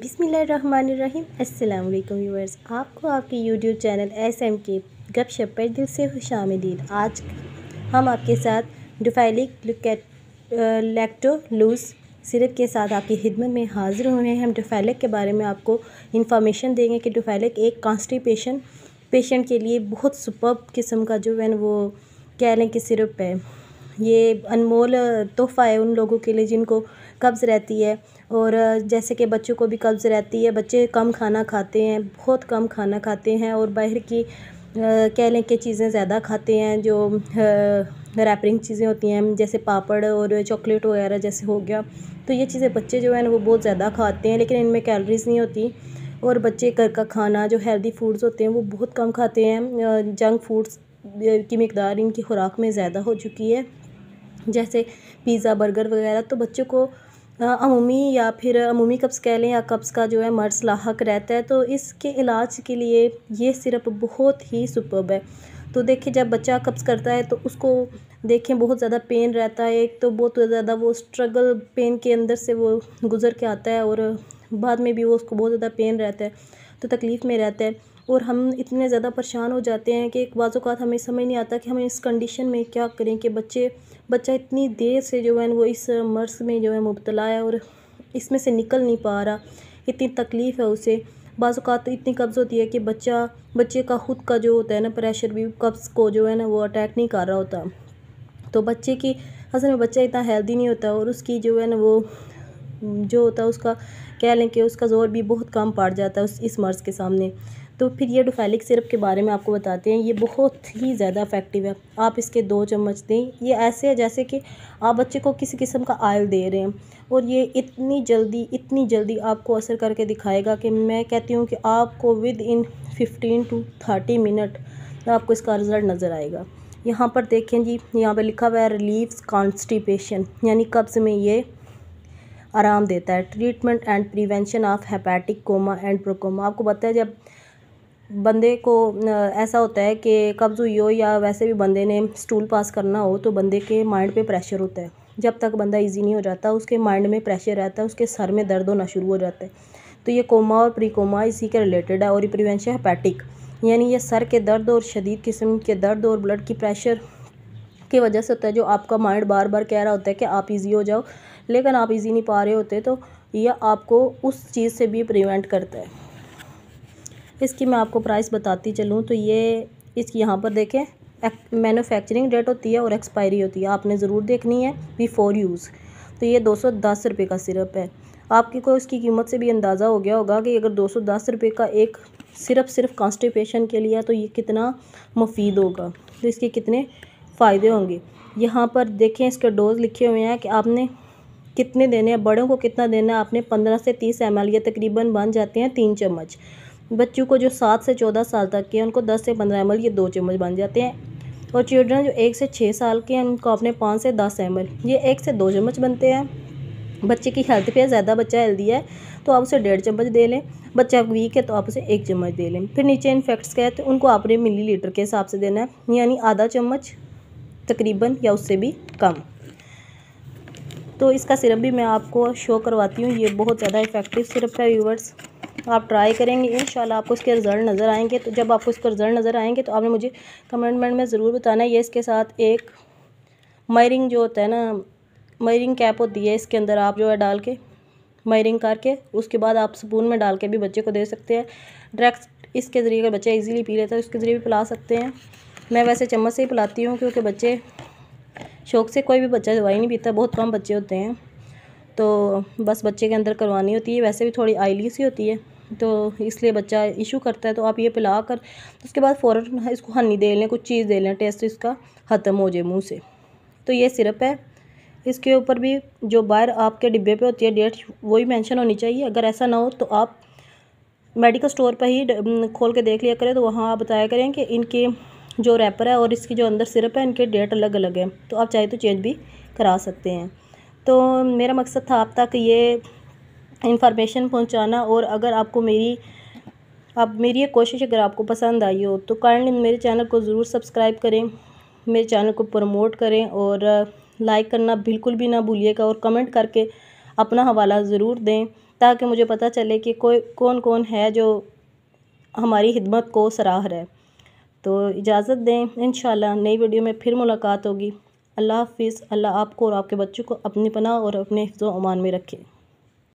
बिसमीम अल्लाम आपको आपके यूट्यूब चैनल एस एम के गपशप पर दिल से खुश आमदीद आज हम आपके साथ डोफेलिक लैक्टोलूस सिरप के साथ आपकी खिदमत में हाज़िर हुए हैं हम डोफेलिक के बारे में आपको इन्फॉर्मेशन देंगे कि डोफेलिक एक कॉन्स्टिपेशन पेशेंट के लिए बहुत सुपर किस्म का जो है वो कह लें कि सिरप है ये अनमोल तोहफ़ा है उन लोगों के लिए जिनको कब्ज़ रहती है और जैसे कि बच्चों को भी कब्ज़ रहती है बच्चे कम खाना खाते हैं बहुत कम खाना खाते हैं और बाहर की कह लें कि चीज़ें ज़्यादा खाते हैं जो रैपरिंग चीज़ें होती हैं जैसे पापड़ और चॉकलेट वगैरह जैसे हो गया तो ये चीज़ें बच्चे जो हैं वो बहुत ज़्यादा खाते हैं लेकिन इनमें कैलोरीज़ नहीं होती और बच्चे घर का खाना जो हेल्दी फूड्स होते हैं वो बहुत कम खाते हैं जंक फूड्स की मकदार इनकी खुराक में ज़्यादा हो चुकी है जैसे पिज़्ज़ा बर्गर वगैरह तो बच्चों को अमूमी या फिर अमूमी कब्ज़ कह लें या कब्ज़ का जो है मर्ज़ लाक रहता है तो इसके इलाज के लिए ये सिरप बहुत ही सुपर्ब है तो देखिए जब बच्चा कब्ज़ करता है तो उसको देखें बहुत ज़्यादा पेन रहता है एक तो बहुत ज़्यादा वो स्ट्रगल पेन के अंदर से वो गुज़र के आता है और बाद में भी वो उसको बहुत ज़्यादा पेन रहता है तो तकलीफ़ में रहता है और हम इतने ज़्यादा परेशान हो जाते हैं कि एक बाज़ात हमें समझ नहीं आता कि हम इस कंडीशन में क्या करें कि बच्चे बच्चा इतनी देर से जो है वो इस मर्स में जो है मुबतला है और इसमें से निकल नहीं पा रहा इतनी तकलीफ़ है उसे बाज़ात इतनी कब्ज़ होती है कि बच्चा बच्चे का ख़ुद का जो होता है ना प्रेशर भी कब्ज़ को जो है ना वो अटैक नहीं कर रहा होता तो बच्चे की असल में बच्चा इतना हेल्दी नहीं होता और उसकी जो है ना वो जो होता है उसका कह लें कि उसका ज़ोर भी बहुत कम पड़ जाता है उस इस मर्ज़ के सामने तो फिर ये डोफेलिक सिरप के बारे में आपको बताते हैं ये बहुत ही ज़्यादा इफ़ेक्टिव है आप इसके दो चम्मच दें ये ऐसे है जैसे कि आप बच्चे को किसी किस्म का आयल दे रहे हैं और ये इतनी जल्दी इतनी जल्दी आपको असर करके दिखाएगा कि मैं कहती हूँ कि आपको within fifteen to thirty minute आपको इसका रिज़ल्ट नज़र आएगा यहाँ पर देखें जी यहाँ पर लिखा हुआ है रिलीफ कॉन्स्टिपेशन यानी कब्ज़ में ये आराम देता है treatment and prevention of hepatic coma and precoma आपको बताया जब बंदे को ऐसा होता है कि कब्ज़ हुई हो या वैसे भी बंदे ने स्टूल पास करना हो तो बंदे के माइंड पे प्रेशर होता है जब तक बंदा इजी नहीं हो जाता उसके माइंड में प्रेशर रहता है उसके सर में दर्द होना शुरू हो जाता है तो ये कोमा और प्री कोमा इसी के रिलेटेड है और ये प्रिवेंशन हेपेटिक यानी ये सर के दर्द और शदीद किस्म के दर्द और ब्लड की प्रेशर की वजह से होता है जो आपका माइंड बार बार कह रहा होता है कि आप ईजी हो जाओ लेकिन आप ईजी नहीं पा रहे होते तो यह आपको उस चीज़ से भी प्रिवेंट करता है इसकी मैं आपको प्राइस बताती चलूँ तो ये इसकी यहाँ पर देखें मैन्युफैक्चरिंग डेट होती है और एक्सपायरी होती है आपने ज़रूर देखनी है बिफ़ोर यूज़ तो ये दो सौ दस रुपये का सिरप है आपकी को इसकी कीमत से भी अंदाज़ा हो गया होगा कि अगर दो सौ दस रुपये का एक सिर्फ सिर्फ कॉन्स्टिपेशन के लिए तो ये कितना मुफीद होगा तो इसके कितने फ़ायदे होंगे यहाँ पर देखें इसके डोज़ लिखे हुए हैं कि आपने कितने देने हैं बड़ों को कितना देना है आपने पंद्रह से तीस एम ये तकरीबन बन जाते हैं तीन चम्मच बच्चों को जो सात से चौदह साल तक के उनको दस से पंद्रह एम ये दो चम्मच बन जाते हैं और चिल्ड्रन जो एक से छः साल के हैं उनको अपने पाँच से दस एम ये एक से दो चम्मच बनते हैं बच्चे की हेल्थ पे ज़्यादा बच्चा हेल्दी है तो आप उसे डेढ़ चम्मच दे लें बच्चा वीक है तो आप उसे एक चम्मच दे लें फिर नीचे इन्फेक्ट्स का है तो उनको आपने मिली लीटर के हिसाब से देना है यानी आधा चम्मच तकरीबन या उससे भी कम तो इसका सिरप भी मैं आपको शो करवाती हूँ ये बहुत ज़्यादा इफ़ेक्टिव सिरप है व्यूवर्स आप ट्राई करेंगे इन आपको इसके रिज़ल्ट नज़र आएंगे तो जब आपको इसके रिज़ल्ट नज़र आएंगे तो आपने मुझे कमेंटमेंट में ज़रूर बताना है ये इसके साथ एक मायरिंग जो होता है ना मायरिंग कैप होती है इसके अंदर आप जो है डाल के मायरिंग करके उसके बाद आप स्पून में डाल के भी बच्चे को दे सकते हैं ड्रैक्स इसके ज़रिए अगर बच्चा इजीली पी लेता है तो उसके ज़रिए भी पिला सकते हैं मैं वैसे चम्मच से ही पिलाती हूँ क्योंकि बच्चे शौक से कोई भी बच्चा दवाई नहीं पीता बहुत कम बच्चे होते हैं तो बस बच्चे के अंदर करवानी होती है वैसे भी थोड़ी आयली सी होती है तो इसलिए बच्चा इशू करता है तो आप ये पिला कर तो उसके बाद फ़ौर इसको हनी दे लें कुछ चीज़ दे लें टेस्ट इसका ख़त्म हो जाए मुँह से तो ये सिरप है इसके ऊपर भी जो बाहर आपके डिब्बे पे होती है डेट वही मेंशन होनी चाहिए अगर ऐसा ना हो तो आप मेडिकल स्टोर पर ही खोल के देख लिया करें तो वहाँ आप बताया करें कि इनके जो रैपर है और इसकी जो अंदर सिरप है इनके डेट अलग अलग है तो आप चाहे तो चेंज भी करा सकते हैं तो मेरा मकसद था आप तक ये इंफॉर्मेशन पहुंचाना और अगर आपको मेरी आप मेरी ये कोशिश अगर आपको पसंद आई हो तो काइंडली मेरे चैनल को ज़रूर सब्सक्राइब करें मेरे चैनल को प्रमोट करें और लाइक करना बिल्कुल भी ना भूलिएगा और कमेंट करके अपना हवाला ज़रूर दें ताकि मुझे पता चले कि कोई कौन कौन है जो हमारी खिदमत को सराह रहा है तो इजाज़त दें इन नई वीडियो में फिर मुलाकात होगी अल्लाह हाफिज़ अल्लाह आपको और आपके बच्चों को अपनी पनाह और अपने हिफ्ज़ अमान में रखे